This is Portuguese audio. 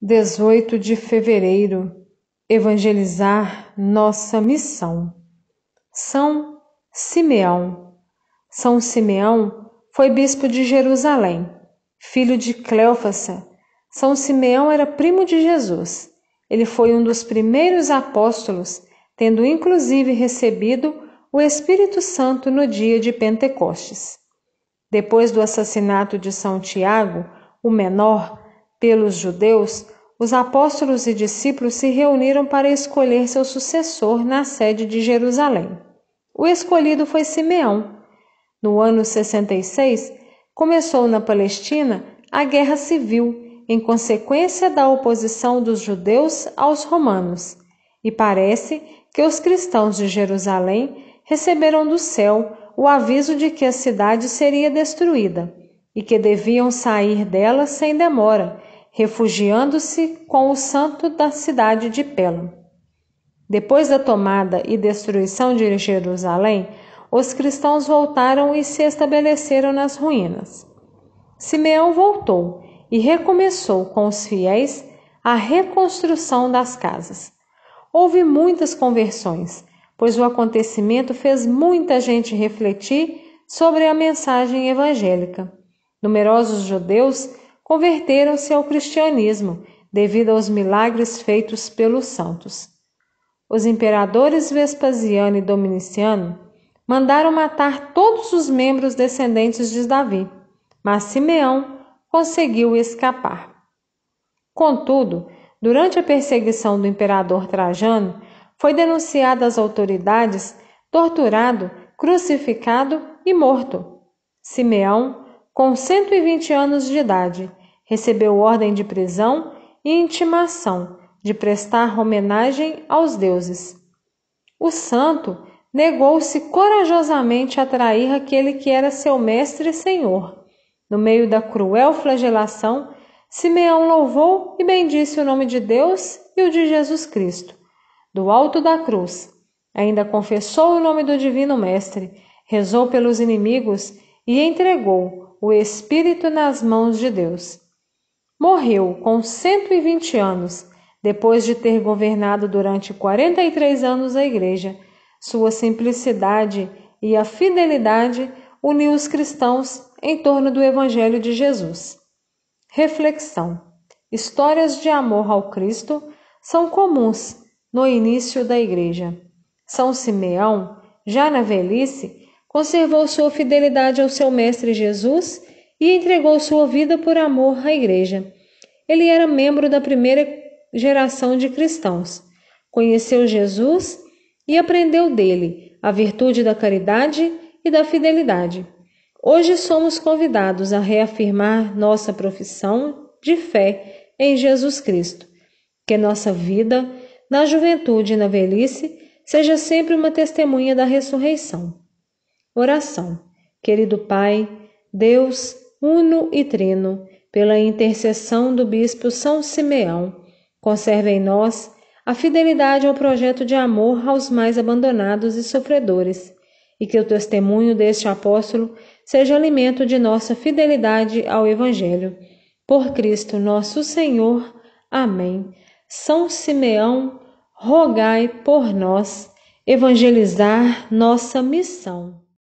Dezoito de fevereiro evangelizar nossa missão. São Simeão. São Simeão foi bispo de Jerusalém, filho de Cleófassa. São Simeão era primo de Jesus. Ele foi um dos primeiros apóstolos, tendo inclusive recebido o Espírito Santo no dia de Pentecostes. Depois do assassinato de São Tiago, o menor, pelos judeus, os apóstolos e discípulos se reuniram para escolher seu sucessor na sede de Jerusalém. O escolhido foi Simeão. No ano 66, começou na Palestina a Guerra Civil, em consequência da oposição dos judeus aos romanos, e parece que os cristãos de Jerusalém receberam do céu o aviso de que a cidade seria destruída e que deviam sair dela sem demora refugiando-se com o santo da cidade de Pélam. Depois da tomada e destruição de Jerusalém, os cristãos voltaram e se estabeleceram nas ruínas. Simeão voltou e recomeçou com os fiéis a reconstrução das casas. Houve muitas conversões, pois o acontecimento fez muita gente refletir sobre a mensagem evangélica. Numerosos judeus converteram-se ao cristianismo devido aos milagres feitos pelos santos. Os imperadores Vespasiano e Dominiciano mandaram matar todos os membros descendentes de Davi, mas Simeão conseguiu escapar. Contudo, durante a perseguição do imperador Trajano, foi denunciado às autoridades, torturado, crucificado e morto. Simeão, com 120 anos de idade, recebeu ordem de prisão e intimação de prestar homenagem aos deuses. O santo negou-se corajosamente a trair aquele que era seu mestre e senhor. No meio da cruel flagelação, Simeão louvou e bendisse o nome de Deus e o de Jesus Cristo. Do alto da cruz, ainda confessou o nome do Divino Mestre, rezou pelos inimigos e entregou o Espírito nas mãos de Deus. Morreu com 120 anos, depois de ter governado durante 43 anos a Igreja. Sua simplicidade e a fidelidade uniu os cristãos em torno do Evangelho de Jesus. Reflexão: Histórias de amor ao Cristo são comuns no início da Igreja. São Simeão, já na velhice, conservou sua fidelidade ao seu Mestre Jesus e entregou sua vida por amor à Igreja. Ele era membro da primeira geração de cristãos. Conheceu Jesus e aprendeu dele a virtude da caridade e da fidelidade. Hoje somos convidados a reafirmar nossa profissão de fé em Jesus Cristo. Que nossa vida, na juventude e na velhice, seja sempre uma testemunha da ressurreição. Oração. Querido Pai, Deus, uno e trino, pela intercessão do bispo São Simeão, conserve em nós a fidelidade ao projeto de amor aos mais abandonados e sofredores, e que o testemunho deste apóstolo seja alimento de nossa fidelidade ao Evangelho. Por Cristo nosso Senhor. Amém. São Simeão, rogai por nós, evangelizar nossa missão.